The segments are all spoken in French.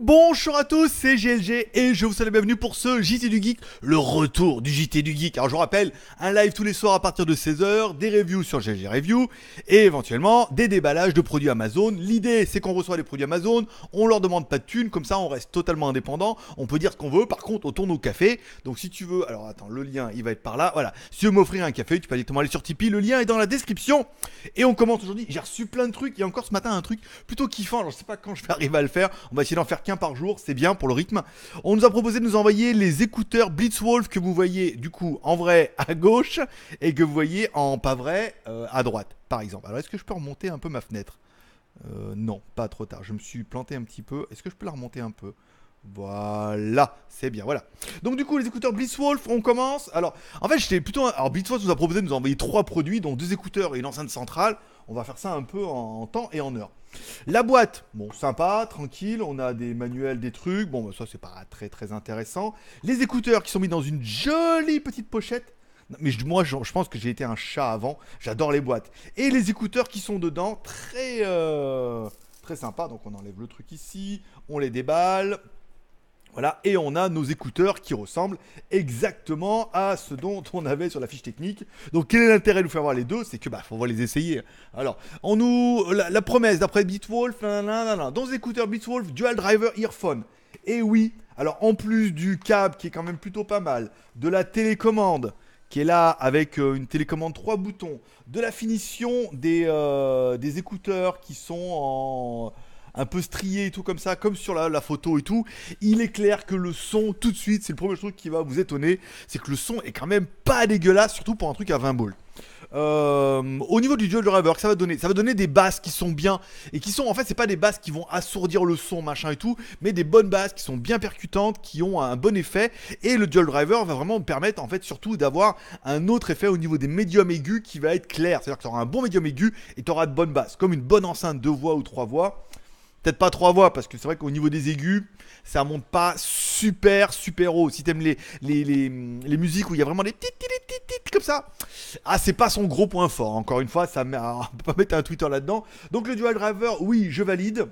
bonjour à tous, c'est GLG et je vous souhaite la bienvenue pour ce JT du Geek, le retour du JT du Geek. Alors je vous rappelle, un live tous les soirs à partir de 16h, des reviews sur GLG Review et éventuellement des déballages de produits Amazon. L'idée c'est qu'on reçoit des produits Amazon, on leur demande pas de thunes, comme ça on reste totalement indépendant, on peut dire ce qu'on veut, par contre on tourne au café. Donc si tu veux, alors attends, le lien il va être par là, voilà. Si tu veux m'offrir un café, tu peux directement aller sur Tipeee, le lien est dans la description. Et on commence aujourd'hui, j'ai reçu plein de trucs, il y a encore ce matin un truc plutôt kiffant, alors je sais pas quand je vais arriver à le faire, on va essayer d'en faire par jour, c'est bien pour le rythme. On nous a proposé de nous envoyer les écouteurs Blitzwolf que vous voyez du coup en vrai à gauche et que vous voyez en pas vrai euh, à droite, par exemple. Alors est-ce que je peux remonter un peu ma fenêtre euh, Non, pas trop tard. Je me suis planté un petit peu. Est-ce que je peux la remonter un peu voilà, c'est bien, voilà. Donc du coup, les écouteurs Blitzwolf, on commence. Alors, en fait, j'étais plutôt... Alors, Blitzwolf nous a proposé de nous envoyer trois produits, dont deux écouteurs et une enceinte centrale on va faire ça un peu en, temps et en heure. La boîte, bon, sympa, tranquille, on a des manuels, des trucs, bon, ça c'est pas très très intéressant. Les écouteurs qui sont mis dans une jolie petite pochette. mais moi, je, pense que j'ai été un chat avant. J'adore les boîtes. Et les écouteurs qui sont dedans, très, euh, très sympa. Donc, on enlève le truc ici, on les déballe. Voilà, et on a nos écouteurs qui ressemblent exactement à ce dont on avait sur la fiche technique. Donc quel est l'intérêt de vous faire voir les deux C'est que bah faut va les essayer. Alors, on nous la, promesse d'après Beatwolf, dans les écouteurs Beatwolf Dual Driver Earphone. Et eh oui, alors en plus du câble qui est quand même plutôt pas mal, de la télécommande qui est là avec euh, une télécommande 3 boutons, de la finition des euh, écouteurs qui sont en un peu strié et tout comme ça, comme sur la, photo et tout, il est clair que le son, tout de suite, c'est le premier truc qui va vous étonner, c'est que le son est quand même pas dégueulasse, surtout pour un truc à 20 balles. Euh, au niveau du dual driver ça va donner, ça va donner des basses qui sont bien et qui sont en fait, c'est pas des basses qui vont assourdir le son machin et tout, mais des bonnes basses qui sont bien percutantes, qui ont un bon effet et le dual driver va vraiment me permettre en fait surtout d'avoir un autre effet au niveau des médiums aigus qui va être clair, c'est-à-dire que tu auras un bon médium aigu et tu auras de bonnes basses, comme une bonne enceinte deux voix ou trois voix. Peut-être pas trois voix, parce que c'est vrai qu'au niveau des aigus, ça monte pas super, super haut. Si t'aimes les, les, les, les, musiques où il y a vraiment des tit-tit-tit-tit-tit, comme ça, ah, c'est pas son gros point fort. Encore une fois, ça met, pas mettre un Twitter là-dedans. Donc le Dual Driver, oui, je valide.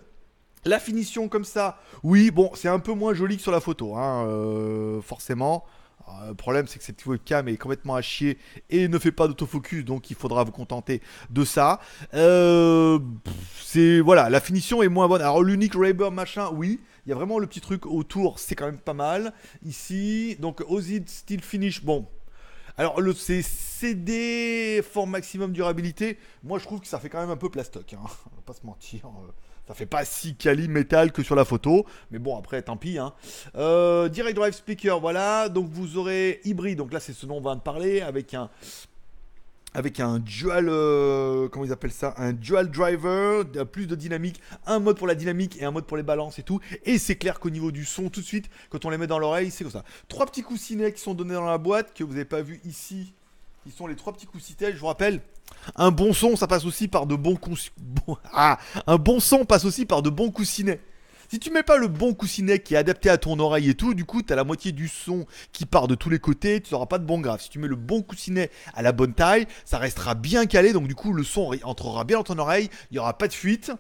La finition comme ça, oui, bon, c'est un peu moins joli que sur la photo, hein, euh, forcément. Euh, le problème, c'est que cette webcam est complètement à chier et ne fait pas d'autofocus, donc il faudra vous contenter de ça. Euh, c'est voilà, la finition est moins bonne. Alors l'unique Raber machin, oui, il y a vraiment le petit truc autour, c'est quand même pas mal. Ici, donc Ozid Steel Finish, bon. Alors le c'est CD fort maximum durabilité, moi je trouve que ça fait quand même un peu plastoc, hein. on va pas se mentir. Euh. Ça fait pas si quali métal que sur la photo, mais bon après tant pis. Hein. Euh, direct Drive Speaker, voilà. Donc vous aurez hybride, donc là c'est ce dont on va de parler, avec un avec un dual, euh, comment ils appellent ça, un dual driver, plus de dynamique, un mode pour la dynamique et un mode pour les balances et tout. Et c'est clair qu'au niveau du son, tout de suite, quand on les met dans l'oreille, c'est comme ça. Trois petits coussinets qui sont donnés dans la boîte que vous n'avez pas vu ici ils sont les trois petits coussinets. je vous rappelle. Un bon son, ça passe aussi par de bons Ah, un bon son passe aussi par de bons coussinets. Si tu mets pas le bon coussinet qui est adapté à ton oreille et tout, du coup, tu as la moitié du son qui part de tous les côtés, tu n'auras pas de bon grave. Si tu mets le bon coussinet à la bonne taille, ça restera bien calé, donc du coup, le son entrera bien dans ton oreille, il n'y aura pas de fuite.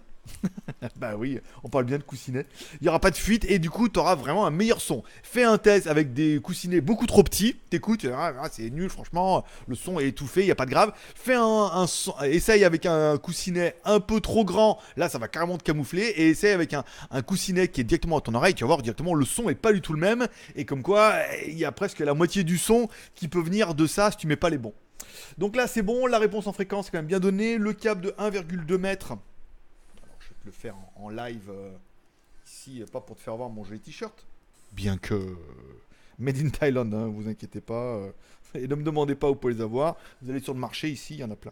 bah oui, on parle bien de coussinet. Il n'y aura pas de fuite et du coup, tu auras vraiment un meilleur son. Fais un test avec des coussinets beaucoup trop petits. T'écoutes, ah, ah, c'est nul, franchement, le son est étouffé, il n'y a pas de grave. Fais un, essaye avec un coussinet un peu trop grand. Là, ça va carrément te camoufler. Et essaye avec un, coussinet qui est directement à ton oreille. Tu vas voir directement, le son est pas du tout le même. Et comme quoi, il y a presque la moitié du son qui peut venir de ça si tu mets pas les bons. Donc là, c'est bon, la réponse en fréquence est quand même bien donnée. Le cap de 1,2 mètres le faire en, live euh, ici, pas pour te faire voir mon les t-shirt. Bien que euh, made in Thailand, hein, vous inquiétez pas. Euh, et ne me demandez pas où vous les avoir. Vous allez sur le marché ici, il y en a plein.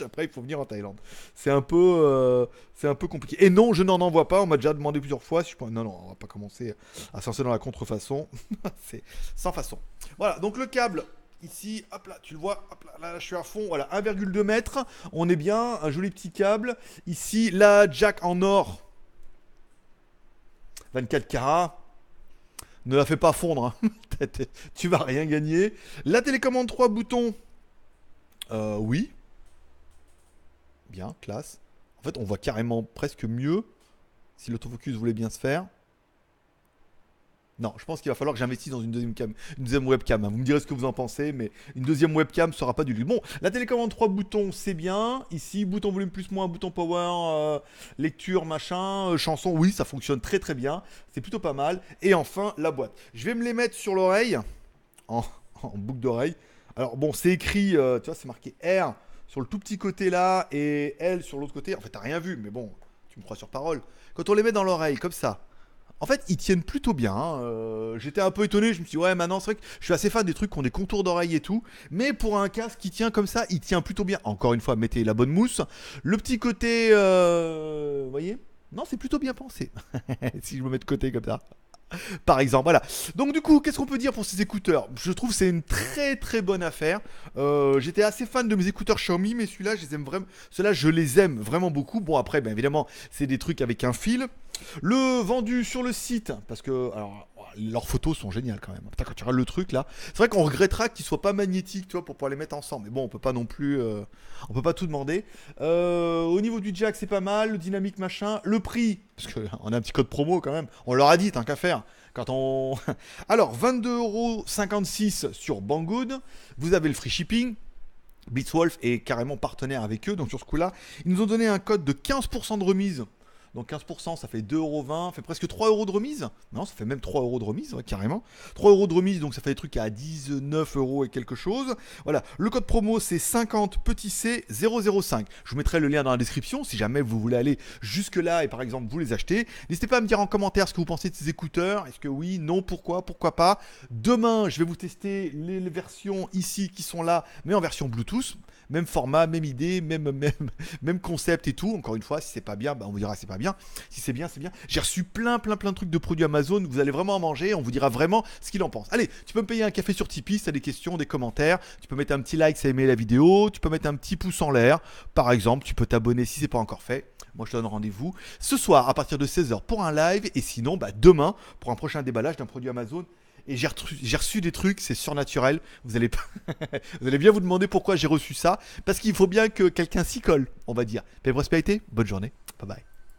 Après, il faut venir en Thaïlande. C'est un peu, c'est un peu compliqué. Et non, je n'en envoie pas. On m'a déjà demandé plusieurs fois. Si je Non, non, on va pas commencer à s'en dans la contrefaçon. c'est sans façon. Voilà. Donc le câble, ici, hop là, tu le vois, là, je suis à fond, voilà, 1,2 mètre, on est bien, un joli petit câble. Ici, la jack en or, 24 carats. Ne la fais pas fondre, hein. tu vas rien gagner. La télécommande 3 boutons, euh, oui. Bien, classe. En fait, on voit carrément presque mieux si l'autofocus voulait bien se faire. Non, je pense qu'il va falloir que j'investisse dans une deuxième, webcam. Hein. Vous me direz ce que vous en pensez, mais une deuxième webcam ne sera pas du luxe. Bon, la télécommande 3 boutons, c'est bien. Ici, bouton volume plus moins, bouton power, euh, lecture, machin, euh, chanson, oui, ça fonctionne très très bien. C'est plutôt pas mal. Et enfin, la boîte. Je vais me les mettre sur l'oreille, en, boucle d'oreille. Alors bon, c'est écrit, euh, tu vois, c'est marqué R sur le tout petit côté là et L sur l'autre côté. En fait, t'as rien vu, mais bon, tu me crois sur parole. Quand on les met dans l'oreille, comme ça en fait, ils tiennent plutôt bien. Hein. Euh, j'étais un peu étonné, je me suis dit, ouais, maintenant, c'est vrai que je suis assez fan des trucs qui ont des contours d'oreille et tout. Mais pour un casque qui tient comme ça, il tient plutôt bien. Encore une fois, mettez la bonne mousse. Le petit côté. Euh, vous voyez Non, c'est plutôt bien pensé. si je me mets de côté comme ça par exemple. Voilà. Donc du coup, qu'est-ce qu'on peut dire pour ces écouteurs Je trouve c'est une très très bonne affaire. Euh, j'étais assez fan de mes écouteurs Xiaomi, mais celui-là, je les aime vraiment. Ceux-là, je les aime vraiment beaucoup. Bon après, bien évidemment, c'est des trucs avec un fil. Le vendu sur le site, parce que alors leurs photos sont géniales quand même. quand tu regardes le truc là, c'est vrai qu'on regrettera qu'ils soient pas magnétiques, tu pour pouvoir les mettre ensemble. Mais bon, on peut pas non plus, euh, on peut pas tout demander. Euh, au niveau du jack, c'est pas mal, le dynamique machin, le prix, parce qu'on a un petit code promo quand même. On leur a dit, tant qu'à faire. Quand on, alors 22,56€ sur Banggood, vous avez le free shipping. Blitzwolf est carrément partenaire avec eux, donc sur ce coup-là, ils nous ont donné un code de 15% de remise donc 15%, ça fait 2,20€, ça fait presque euros de remise. Non, ça fait même euros de remise, ouais, carrément. euros de remise, donc ça fait des trucs à euros et quelque chose. Voilà, le code promo c'est 50 petit c 005. Je vous mettrai le lien dans la description si jamais vous voulez aller jusque-là et par exemple vous les achetez. N'hésitez pas à me dire en commentaire ce que vous pensez de ces écouteurs. Est-ce que oui, non, pourquoi, pourquoi pas. Demain, je vais vous tester les versions ici qui sont là, mais en version Bluetooth. Même format, même idée, même, même, même concept et tout. Encore une fois, si c'est pas bien, ben, on vous dira c'est pas bien. Si c'est bien, c'est bien. J'ai reçu plein, plein, plein de trucs de produits Amazon. Vous allez vraiment en manger. On vous dira vraiment ce qu'il en pense. Allez, tu peux me payer un café sur Tipeee si tu as des questions, des commentaires. Tu peux mettre un petit like si tu as aimé la vidéo. Tu peux mettre un petit pouce en l'air. Par exemple, tu peux t'abonner si c'est pas encore fait. Moi, je te donne rendez-vous ce soir à partir de 16h pour un live. Et sinon, bah, demain pour un prochain déballage d'un produit Amazon et j'ai reçu, des trucs, c'est surnaturel. Vous allez, bien vous demander pourquoi j'ai reçu ça, parce qu'il faut bien que quelqu'un s'y colle, on va dire. Paix prospérité, bonne journée, bye bye.